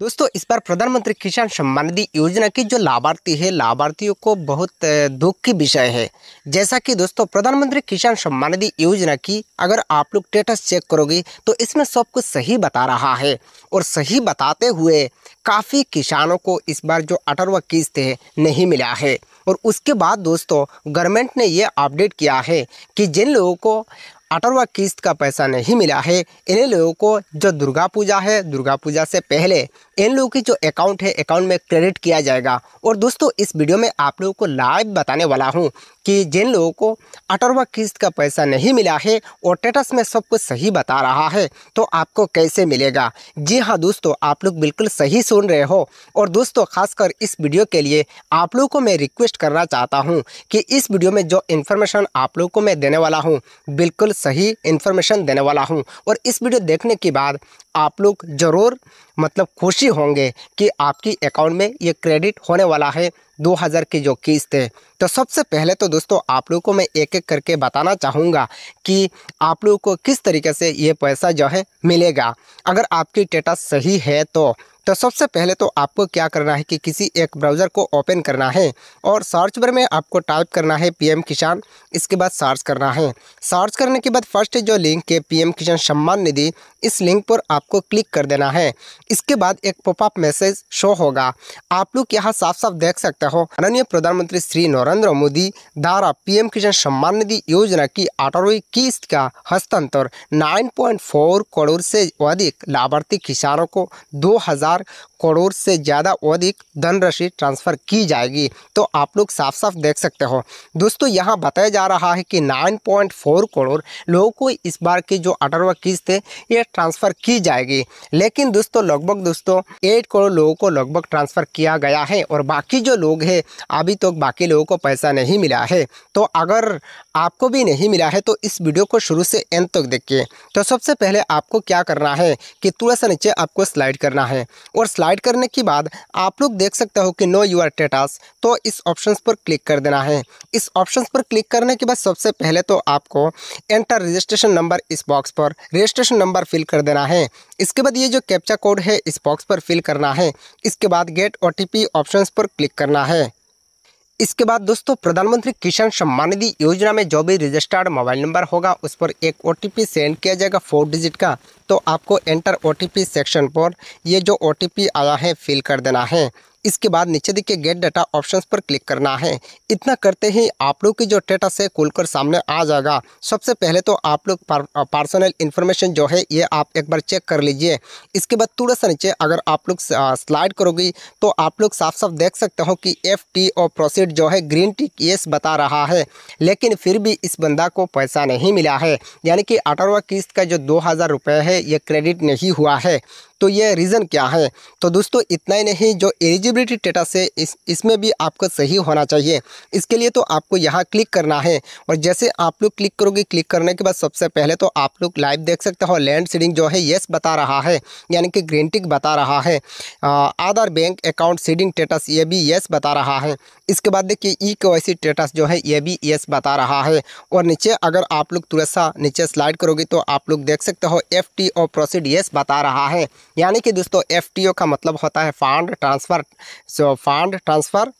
दोस्तों इस बार प्रधानमंत्री किसान सम्मान निधि योजना की जो लाभार्थी है लाभार्थियों को बहुत दुख की विषय है जैसा कि दोस्तों प्रधानमंत्री किसान सम्मान निधि योजना की अगर आप लोग स्टेटस चेक करोगे तो इसमें सब कुछ सही बता रहा है और सही बताते हुए काफ़ी किसानों को इस बार जो अठारवा किस्त है नहीं मिला है और उसके बाद दोस्तों गवर्नमेंट ने यह अपडेट किया है कि जिन लोगों को अठारवा किस्त का पैसा नहीं मिला है इन लोगों को जो दुर्गा पूजा है दुर्गा पूजा से पहले इन लोगों की जो अकाउंट है अकाउंट में क्रेडिट किया जाएगा और दोस्तों इस वीडियो में आप लोगों को लाइव बताने वाला हूं कि जिन लोगों को अठारवा किस्त का पैसा नहीं मिला है और टेटस में सब कुछ सही बता रहा है तो आपको कैसे मिलेगा जी हाँ दोस्तों आप लोग बिल्कुल सही सुन रहे हो और दोस्तों खासकर इस वीडियो के लिए आप लोगों को मैं रिक्वेस्ट करना चाहता हूँ कि इस वीडियो में जो इन्फॉर्मेशन आप लोगों को मैं देने वाला हूँ बिल्कुल सही इन्फॉर्मेशन देने वाला हूँ और इस वीडियो देखने के बाद आप लोग ज़रूर मतलब खुशी होंगे कि आपकी अकाउंट में ये क्रेडिट होने वाला है 2000 की जो किस्त है तो सबसे पहले तो दोस्तों आप लोगों को मैं एक एक करके बताना चाहूँगा कि आप लोगों को किस तरीके से ये पैसा जो है मिलेगा अगर आपकी डेटा सही है तो तो सबसे पहले तो आपको क्या करना है कि किसी एक ब्राउज़र को ओपन करना है और सर्च बार में आपको टाइप करना है पीएम किसान इसके बाद सर्च करना है सर्च करने के बाद फर्स्ट जो लिंक है पीएम किसान सम्मान निधि इस लिंक पर आपको क्लिक कर देना है इसके बाद एक पॉपअप मैसेज शो होगा आप लोग यहाँ साफ साफ देख सकते हो माननीय प्रधानमंत्री श्री नरेंद्र मोदी द्वारा पी किसान सम्मान निधि योजना की अठारहवीं किस्त का हस्तांतर नाइन करोड़ से अधिक लाभार्थी किसानों को दो हजार हजार करोड़ से ज़्यादा अधिक धनराशि ट्रांसफ़र की जाएगी तो आप लोग साफ साफ देख सकते हो दोस्तों यहाँ बताया जा रहा है कि 9.4 करोड़ लोगों को इस बार की जो अठारवा किस्त है ये ट्रांसफ़र की जाएगी लेकिन दोस्तों लगभग दोस्तों एट करोड़ लोगों को लगभग ट्रांसफ़र किया गया है और बाकी जो लोग हैं अभी तक तो बाकी लोगों को पैसा नहीं मिला है तो अगर आपको भी नहीं मिला है तो इस वीडियो को शुरू से एंड तक देखिए तो सबसे पहले आपको क्या करना है कि थोड़ा सा नीचे आपको स्लाइड करना है और स्लाइड करने के बाद आप लोग देख सकते हो कि नो यूर टेटास तो इस ऑप्शन पर क्लिक कर देना है इस ऑप्शन पर क्लिक करने के बाद सबसे पहले तो आपको एंटर रजिस्ट्रेशन नंबर इस बॉक्स पर रजिस्ट्रेशन नंबर फिल कर देना है इसके बाद ये जो कैप्चा कोड है इस बॉक्स पर फिल करना है इसके बाद गेट ओ टी ऑप्शन पर क्लिक करना है इसके बाद दोस्तों प्रधानमंत्री किसान सम्मान निधि योजना में जो भी रजिस्टर्ड मोबाइल नंबर होगा उस पर एक ओ सेंड किया जाएगा फोर डिजिट का तो आपको एंटर ओ सेक्शन पर ये जो ओ आया है फिल कर देना है इसके बाद नीचे देखिए गेट डाटा ऑप्शन पर क्लिक करना है इतना करते ही आप लोग की जो डेटा से खुलकर सामने आ जाएगा सबसे पहले तो आप लोग पर्सनल इन्फॉर्मेशन जो है ये आप एक बार चेक कर लीजिए इसके बाद थोड़ा सा नीचे अगर आप लोग स्लाइड करोगी तो आप लोग साफ साफ देख सकते हो कि एफ टी और प्रोसीड जो है ग्रीन टी केस बता रहा है लेकिन फिर भी इस बंदा को पैसा नहीं मिला है यानी कि अठारवा किस्त का जो दो हज़ार रुपये है ये क्रेडिट नहीं हुआ है तो ये रीज़न क्या है तो दोस्तों इतना ही नहीं जो एलिजिबिलिटी स्टेटस है इस इसमें भी आपका सही होना चाहिए इसके लिए तो आपको यहाँ क्लिक करना है और जैसे आप लोग क्लिक करोगे क्लिक करने के बाद सबसे पहले तो आप लोग लाइव देख सकते हो लैंड सीडिंग जो है येस बता रहा है यानी कि ग्रेंटिक बता रहा है Aadhaar bank account seeding status ये भी येस बता रहा है इसके बाद देखिए ई के स्टेटस जो है ये भी येस बता रहा है और नीचे अगर आप लोग थोड़ा सा नीचे स्लाइड करोगे तो आप लोग देख सकते हो F T O proceed yes बता रहा है यानी कि दोस्तों एफ का मतलब होता है fund transfer so fund transfer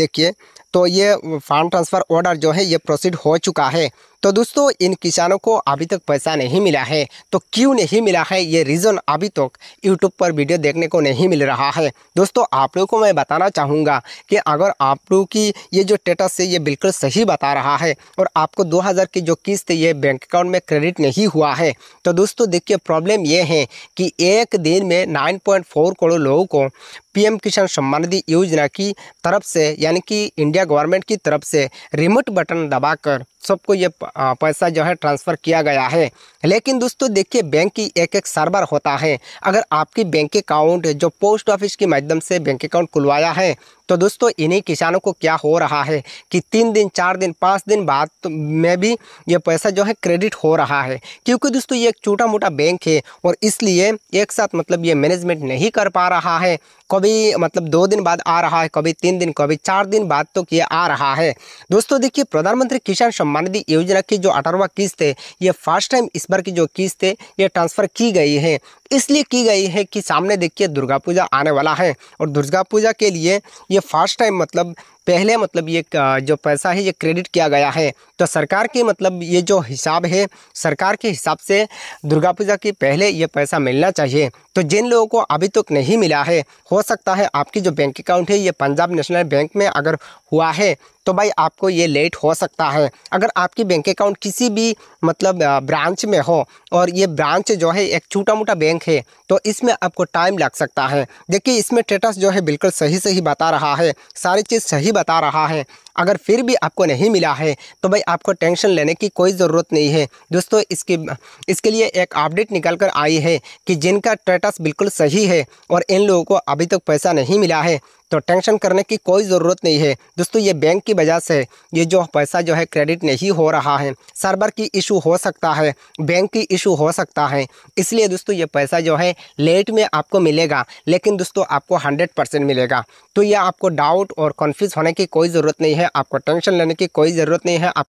देखिए तो ये फार्म ट्रांसफ़र ऑर्डर जो है ये प्रोसीड हो चुका है तो दोस्तों इन किसानों को अभी तक पैसा नहीं मिला है तो क्यों नहीं मिला है ये रीज़न अभी तक यूट्यूब पर वीडियो देखने को नहीं मिल रहा है दोस्तों आप लोगों को मैं बताना चाहूँगा कि अगर आप लोगों की ये जो स्टेटस है ये बिल्कुल सही बता रहा है और आपको 2000 की जो किस्त ये बैंक अकाउंट में क्रेडिट नहीं हुआ है तो दोस्तों देखिए प्रॉब्लम ये है कि एक दिन में नाइन करोड़ लोगों को पी किसान सम्मान निधि योजना की तरफ से यानी कि इंडिया गया गवर्नमेंट की तरफ से रिमोट बटन दबाकर सबको ये पैसा जो है ट्रांसफ़र किया गया है लेकिन दोस्तों देखिए बैंक की एक एक सर्वर होता है अगर आपकी बैंक अकाउंट जो पोस्ट ऑफिस के माध्यम से बैंक अकाउंट खुलवाया है तो दोस्तों इन्हीं किसानों को क्या हो रहा है कि तीन दिन चार दिन पाँच दिन बाद तो में भी ये पैसा जो है क्रेडिट हो रहा है क्योंकि दोस्तों ये एक छोटा मोटा बैंक है और इसलिए एक साथ मतलब ये मैनेजमेंट नहीं कर पा रहा है कभी मतलब दो दिन बाद आ रहा है कभी तीन दिन कभी चार दिन बाद तो ये आ रहा है दोस्तों देखिए प्रधानमंत्री किसान सम्मान मानदी योजना की जो अठारहवा किस्त है ये फर्स्ट टाइम इस बार की जो किस्त है ये ट्रांसफ़र की गई है इसलिए की गई है कि सामने देखिए दुर्गा पूजा आने वाला है और दुर्गा पूजा के लिए ये फर्स्ट टाइम मतलब पहले मतलब ये जो पैसा है ये क्रेडिट किया गया है तो सरकार की मतलब ये जो हिसाब है सरकार के हिसाब से दुर्गा पूजा के पहले ये पैसा मिलना चाहिए तो जिन लोगों को अभी तक तो नहीं मिला है हो सकता है आपकी जो बैंक अकाउंट है ये पंजाब नेशनल बैंक में अगर हुआ है तो भाई आपको ये लेट हो सकता है अगर आपकी बैंक अकाउंट किसी भी मतलब ब्रांच में हो और ये ब्रांच जो है एक छोटा मोटा बैंक है तो इसमें आपको टाइम लग सकता है देखिए इसमें स्टेटस जो है बिल्कुल सही सही बता रहा है सारी चीज़ सही बता रहा है अगर फिर भी आपको नहीं मिला है तो भाई आपको टेंशन लेने की कोई ज़रूरत नहीं है दोस्तों इसके इसके लिए एक अपडेट निकल कर आई है कि जिनका स्टेटस बिल्कुल सही है और इन लोगों को अभी तक पैसा नहीं मिला है तो टेंशन करने की कोई ज़रूरत नहीं है दोस्तों ये बैंक की वजह से ये जो पैसा जो है क्रेडिट नहीं हो रहा है सर्वर की इशू हो सकता है बैंक की इशू हो सकता है इसलिए दोस्तों ये पैसा जो है लेट में आपको मिलेगा लेकिन दोस्तों आपको हंड्रेड परसेंट मिलेगा तो ये आपको डाउट और कन्फ्यूज़ होने की कोई ज़रूरत नहीं है आपको टेंशन लेने की कोई ज़रूरत नहीं है आप